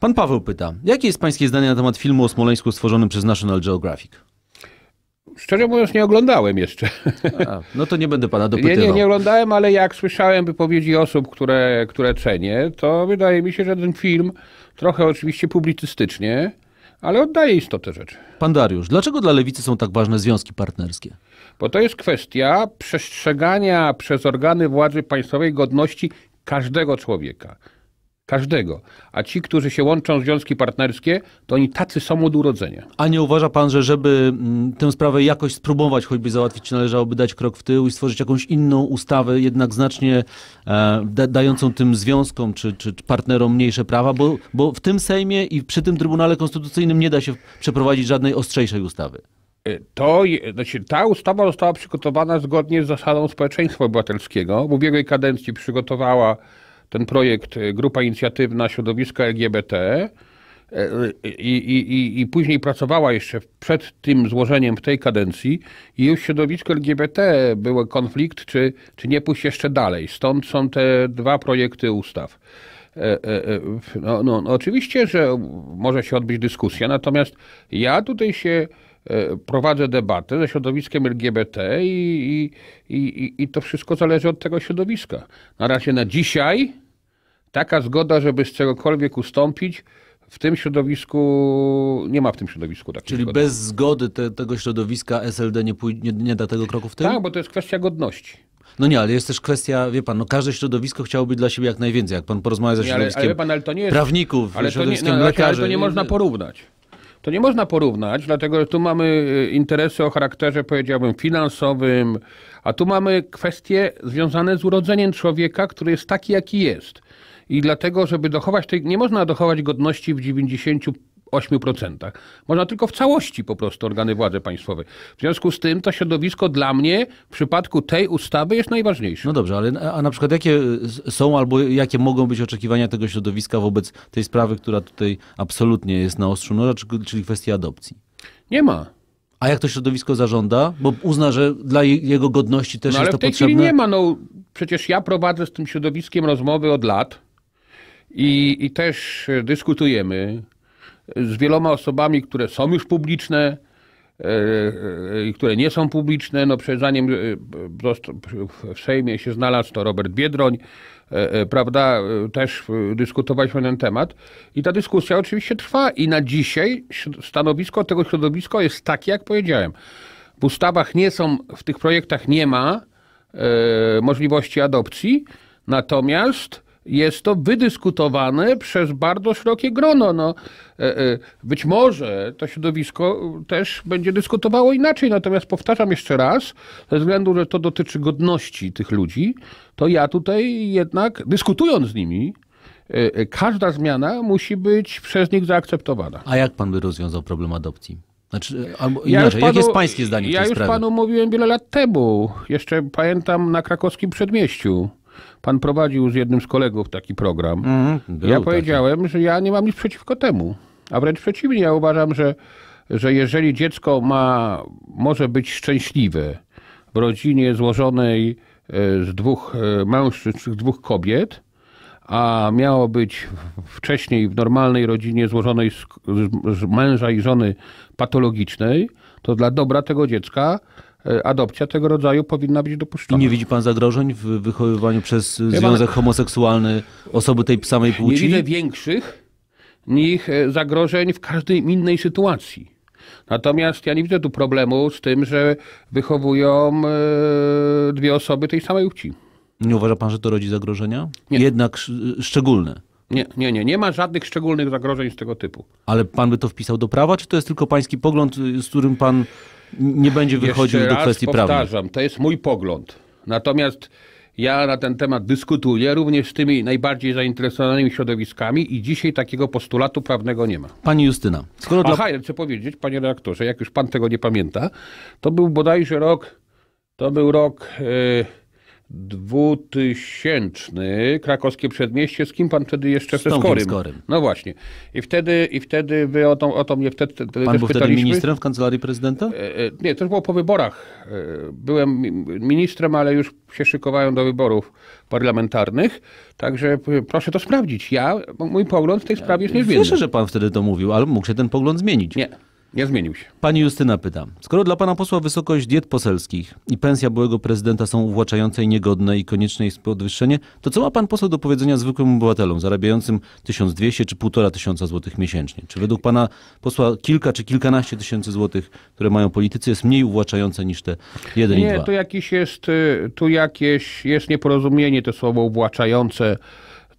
Pan Paweł pyta, jakie jest pańskie zdanie na temat filmu o Smoleńsku stworzonym przez National Geographic? Szczerze mówiąc, nie oglądałem jeszcze. A, no to nie będę pana dopytywał. Nie, nie, nie oglądałem, ale jak słyszałem wypowiedzi osób, które, które cenię, to wydaje mi się, że ten film trochę oczywiście publicystycznie, ale oddaje istotę rzeczy. Pan Dariusz, dlaczego dla lewicy są tak ważne związki partnerskie? Bo to jest kwestia przestrzegania przez organy władzy państwowej godności każdego człowieka. Każdego. A ci, którzy się łączą w związki partnerskie, to oni tacy są od urodzenia. A nie uważa pan, że żeby mm, tę sprawę jakoś spróbować choćby załatwić, należałoby dać krok w tył i stworzyć jakąś inną ustawę, jednak znacznie e, da dającą tym związkom czy, czy partnerom mniejsze prawa? Bo, bo w tym Sejmie i przy tym Trybunale Konstytucyjnym nie da się przeprowadzić żadnej ostrzejszej ustawy e, to, znaczy ta ustawa została przygotowana zgodnie z zasadą społeczeństwa obywatelskiego. W ubiegłej kadencji przygotowała ten projekt y, Grupa Inicjatywna Środowiska LGBT e, i, i, i później pracowała jeszcze przed tym złożeniem w tej kadencji i już w środowisku LGBT był konflikt, czy, czy nie pójść jeszcze dalej. Stąd są te dwa projekty ustaw. E, e, no, no, no oczywiście, że może się odbyć dyskusja, natomiast ja tutaj się E, prowadzę debatę ze środowiskiem LGBT i, i, i, i to wszystko zależy od tego środowiska. Na razie na dzisiaj taka zgoda, żeby z czegokolwiek ustąpić, w tym środowisku, nie ma w tym środowisku takiej Czyli zgody. bez zgody te, tego środowiska SLD nie, pój, nie, nie da tego kroku w tym? Tak, bo to jest kwestia godności. No nie, ale jest też kwestia, wie pan, no każde środowisko chciałoby dla siebie jak najwięcej. Jak pan porozmawia ze środowiskiem pan, ale to nie jest, prawników, środowiskiem lekarzy. Ale to nie no, można porównać to nie można porównać, dlatego że tu mamy y, interesy o charakterze, powiedziałbym, finansowym, a tu mamy kwestie związane z urodzeniem człowieka, który jest taki, jaki jest. I dlatego, żeby dochować tej, nie można dochować godności w 90 8%. Można tylko w całości po prostu organy władzy państwowej. W związku z tym to środowisko dla mnie w przypadku tej ustawy jest najważniejsze. No dobrze, ale a na przykład jakie y, są albo jakie mogą być oczekiwania tego środowiska wobec tej sprawy, która tutaj absolutnie jest na ostrzu noża, czyli kwestii adopcji? Nie ma. A jak to środowisko zażąda? Bo uzna, że dla jego godności też no, jest to potrzebne. Ale w tej chwili nie ma. No, przecież ja prowadzę z tym środowiskiem rozmowy od lat i, i też y, dyskutujemy z wieloma osobami, które są już publiczne e, e, i które nie są publiczne. No przed zanim e, w Sejmie się znalazł, to Robert Biedroń, prawda, też dyskutowaliśmy na ten temat. I ta dyskusja oczywiście trwa i na dzisiaj stanowisko tego środowiska jest takie, jak powiedziałem. W ustawach nie są, w tych projektach nie ma możliwości adopcji, natomiast jest to wydyskutowane przez bardzo szerokie grono. No, e, e, być może to środowisko też będzie dyskutowało inaczej, natomiast powtarzam jeszcze raz, ze względu, że to dotyczy godności tych ludzi, to ja tutaj jednak dyskutując z nimi, e, każda zmiana musi być przez nich zaakceptowana. A jak pan by rozwiązał problem adopcji? Znaczy, albo ja inaczej, panu, jakie jest pańskie zdanie w ja tej sprawie? Ja już panu mówiłem wiele lat temu, jeszcze pamiętam na krakowskim przedmieściu. Pan prowadził z jednym z kolegów taki program. Mm, ja powiedziałem, taki. że ja nie mam nic przeciwko temu. A wręcz przeciwnie, ja uważam, że, że jeżeli dziecko ma, może być szczęśliwe w rodzinie złożonej e, z dwóch e, mężczyzn czy dwóch kobiet, a miało być wcześniej w normalnej rodzinie złożonej z, męża i żony patologicznej, to dla dobra tego dziecka E, adopcja tego rodzaju powinna być dopuszczona. I nie widzi pan zagrożeń w wychowywaniu przez związek pan, homoseksualny osoby tej samej płci? Nie widzę większych niż e, zagrożeń w każdej innej sytuacji. Natomiast ja nie widzę tu problemu z tym, że wychowują e, dwie osoby tej samej płci. Nie uważa pan, że to rodzi zagrożenia? Nie. Jednak szczególne. Nie, nie, nie. Nie ma żadnych szczególnych zagrożeń z tego typu. Ale pan by to wpisał do prawa, czy to jest tylko pański pogląd, z którym pan nie będzie wychodził Jeszcze do kwestii prawnej. Powtarzam, to jest mój pogląd. Natomiast ja na ten temat dyskutuję również z tymi najbardziej zainteresowanymi środowiskami i dzisiaj takiego postulatu prawnego nie ma. Pani Justyna, skoro Aha, dla... ja chcę powiedzieć, panie redaktorze, jak już pan tego nie pamięta, to był bodajże rok, to był rok... Yy, 2000, krakowskie przedmieście, z kim pan wtedy jeszcze ze Skorym. Skorym. No właśnie. I wtedy, i wtedy wy o to, o to mnie wtedy, wtedy Pan był wtedy ministrem w kancelarii prezydenta? E, e, nie, to już było po wyborach. E, byłem ministrem, ale już się szykowałem do wyborów parlamentarnych. Także proszę to sprawdzić. Ja, mój pogląd w tej sprawie jest niezmienny. Słyszę, że pan wtedy to mówił, ale mógł się ten pogląd zmienić. Nie. Nie zmienił się. Pani Justyna pyta, skoro dla pana posła wysokość diet poselskich i pensja byłego prezydenta są uwłaczające i niegodne i konieczne jest podwyższenie, to co ma pan poseł do powiedzenia zwykłym obywatelom zarabiającym 1200 czy 1500 złotych miesięcznie? Czy według pana posła kilka czy kilkanaście tysięcy złotych, które mają politycy, jest mniej uwłaczające niż te 1 Nie, i 2? to jakiś jest, y, tu jakieś jest nieporozumienie to słowo uwłaczające.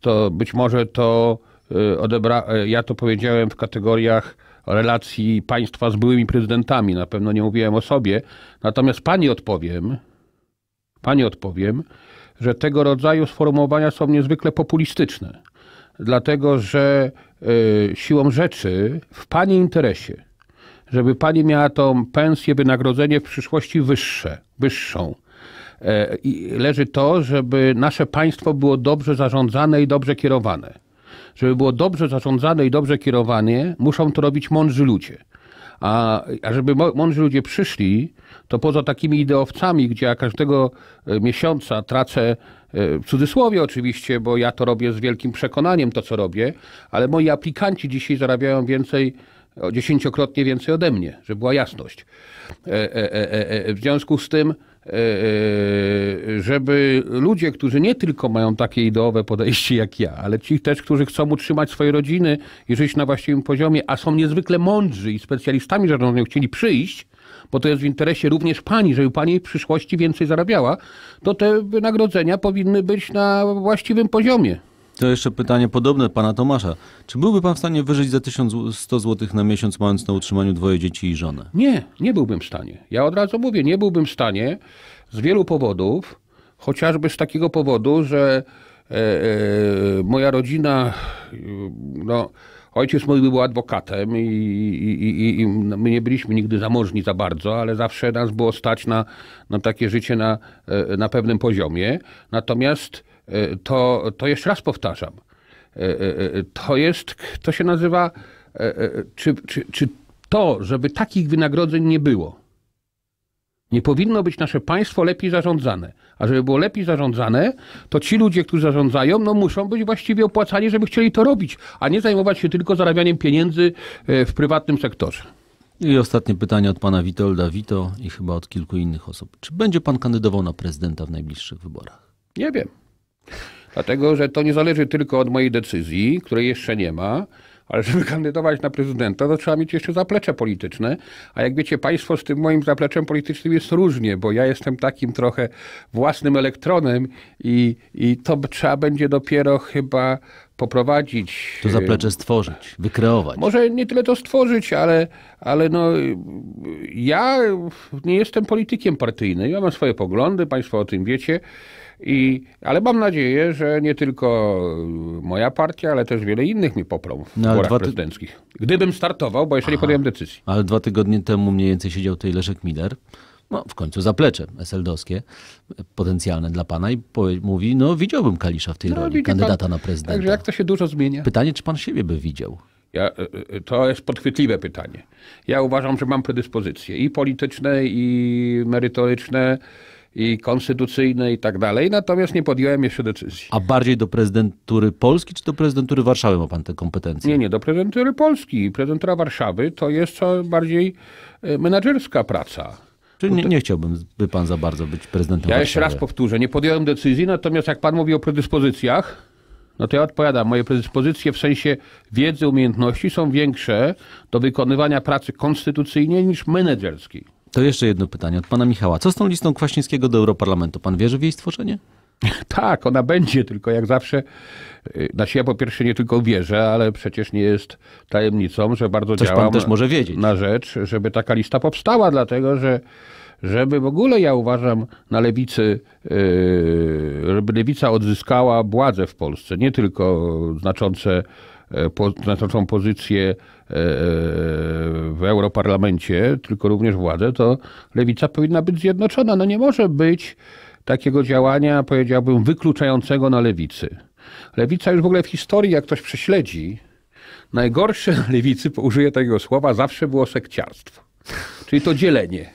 To być może to y, odebra... Y, ja to powiedziałem w kategoriach relacji państwa z byłymi prezydentami. Na pewno nie mówiłem o sobie. Natomiast pani odpowiem, pani odpowiem, że tego rodzaju sformułowania są niezwykle populistyczne. Dlatego, że y, siłą rzeczy w pani interesie, żeby pani miała tą pensję, wynagrodzenie w przyszłości wyższe, wyższą, e, I leży to, żeby nasze państwo było dobrze zarządzane i dobrze kierowane żeby było dobrze zarządzane i dobrze kierowanie, muszą to robić mądrzy ludzie. A, a żeby mądrzy ludzie przyszli, to poza takimi ideowcami, gdzie ja każdego e, miesiąca tracę, e, w cudzysłowie oczywiście, bo ja to robię z wielkim przekonaniem, to co robię, ale moi aplikanci dzisiaj zarabiają więcej, dziesięciokrotnie więcej ode mnie, żeby była jasność. E, w związku z tym E, e, żeby ludzie, którzy nie tylko mają takie ideowe podejście jak ja, ale ci też, którzy chcą utrzymać swoje rodziny i żyć na właściwym poziomie, a są niezwykle mądrzy i specjalistami zarządzania, chcieli przyjść, bo to jest w interesie również pani, żeby pani w przyszłości więcej zarabiała, to te wynagrodzenia powinny być na właściwym poziomie. To jeszcze pytanie podobne pana Tomasza. Czy byłby pan w stanie wyżyć za 1100 zł na miesiąc, mając na utrzymaniu dwoje dzieci i żonę? Nie, nie byłbym w stanie. Ja od razu mówię, nie byłbym w stanie z wielu powodów, chociażby z takiego powodu, że e, e, moja rodzina, no, ojciec mój był adwokatem i, i, i, i, my nie byliśmy nigdy zamożni za bardzo, ale zawsze nas było stać na, na takie życie na, e, na pewnym poziomie. Natomiast Y, to, to jeszcze raz powtarzam, y, y, to jest, to się nazywa, czy, czy, czy to, żeby takich wynagrodzeń nie było, nie powinno być nasze państwo lepiej zarządzane. A żeby było lepiej zarządzane, to ci ludzie, którzy zarządzają, no muszą być właściwie opłacani, żeby chcieli to robić, a nie zajmować się tylko zarabianiem pieniędzy w prywatnym sektorze. I ostatnie pytanie od pana Witolda Wito i chyba od kilku innych osób. Czy będzie pan kandydował na prezydenta w najbliższych wyborach? Nie wiem. Dlatego, że to nie zależy tylko od mojej decyzji, której jeszcze nie ma, ale żeby kandydować na prezydenta, to trzeba mieć jeszcze zaplecze polityczne. A jak wiecie Państwo, z tym moim zapleczem politycznym jest różnie, bo ja jestem takim trochę własnym elektronem i, i to trzeba będzie dopiero chyba poprowadzić. To zaplecze stworzyć, wykreować. Może nie tyle to stworzyć, ale, ale no, ja nie jestem politykiem partyjnym. Ja mam swoje poglądy, Państwo o tym wiecie. I, ale mam nadzieję, że nie tylko moja partia, ale też wiele innych mi poprą w no, wyborach ty... prezydenckich. Gdybym startował, bo jeszcze Aha, nie podjąłem decyzji. Ale dwa tygodnie temu mniej więcej siedział tutaj Leszek Miller no, w końcu zaplecze SLD-owskie, potencjalne dla pana i powie, mówi, no widziałbym Kalisza w tej no, roli, kandydata pan, na prezydenta. Także jak to się dużo zmienia? Pytanie, czy pan siebie by widział? Ja, e, e, to jest podchwytliwe pytanie. Ja uważam, że mam predyspozycje i polityczne, i merytoryczne, i konstytucyjne i tak dalej, natomiast nie podjąłem jeszcze decyzji. A bardziej do prezydentury Polski czy do prezydentury Warszawy ma pan te kompetencje? Nie, nie, do prezydentury Polski. Prezydentura Warszawy to jest co bardziej e, menedżerska praca. Czyli nie, nie, chciałbym, by pan za bardzo być prezydentem. Ja Warszawy. jeszcze raz powtórzę, nie podjąłem decyzji, natomiast jak pan mówi o predyspozycjach, no to ja odpowiadam, moje predyspozycje w sensie wiedzy, umiejętności są większe do wykonywania pracy konstytucyjnej niż menedżerskiej. To jeszcze jedno pytanie od pana Michała. Co z tą listą Kwaśniewskiego do Europarlamentu? Pan wierzy w jej stworzenie? Tak, ona będzie, tylko jak zawsze. Y, znaczy ja po pierwsze nie tylko wierzę, ale przecież nie jest tajemnicą, że bardzo Coś działam pan też może wiedzieć. na rzecz, żeby taka lista powstała, dlatego że żeby w ogóle ja uważam na lewicy, y, żeby lewica odzyskała władzę w Polsce, nie tylko znaczące y, znaczącą pozycję w parlamencie, tylko również władzę, to lewica powinna być zjednoczona. No nie może być takiego działania, powiedziałbym, wykluczającego na lewicy. Lewica już w ogóle w historii, jak ktoś prześledzi, najgorsze na lewicy, użyję tego słowa, zawsze było sekciarstwo. Czyli to dzielenie.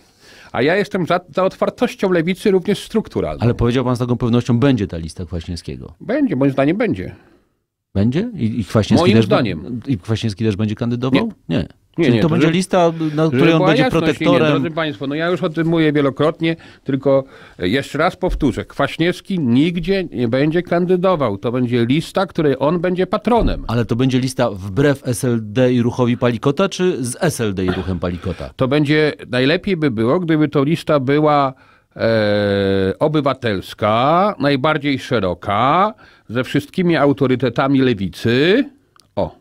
A ja jestem za, za, otwartością lewicy również strukturalną. Ale powiedział pan z taką pewnością, będzie ta lista Kwaśniewskiego. Będzie, moim zdaniem będzie. Będzie? I, i Kwaśniewski, Moim też, zdaniem. I Kwaśniewski też będzie kandydował? Nie. nie. Nie, Czyli nie, to, to będzie że, lista, na której on będzie protektorem. Nie, drodzy Państwo, no ja już o tym mówię wielokrotnie, tylko jeszcze raz powtórzę. Kwaśniewski nigdzie nie będzie kandydował. To będzie lista, której on będzie patronem. Ale to będzie lista wbrew SLD i ruchowi Palikota, czy z SLD i ruchem Palikota? To będzie, najlepiej by było, gdyby to lista była e, obywatelska, najbardziej szeroka, ze wszystkimi autorytetami lewicy. O.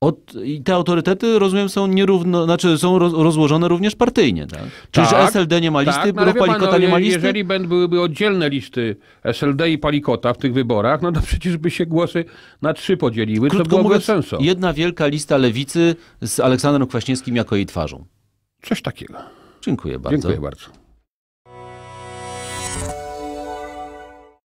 Od, I te autorytety, rozumiem, są nierówno, znaczy są rozłożone również partyjnie, tak? Czyż tak, SLD nie ma tak, listy, tak, Palikota no, nie ma listy? Jeżeli byłyby oddzielne listy SLD i Palikota w tych wyborach, no to przecież by się głosy na trzy podzieliły, Krótko to byłoby mówiąc, sensu. jedna wielka lista lewicy z Aleksandrem Kwaśniewskim jako jej twarzą. Coś takiego. Dziękuję bardzo. Dziękuję bardzo.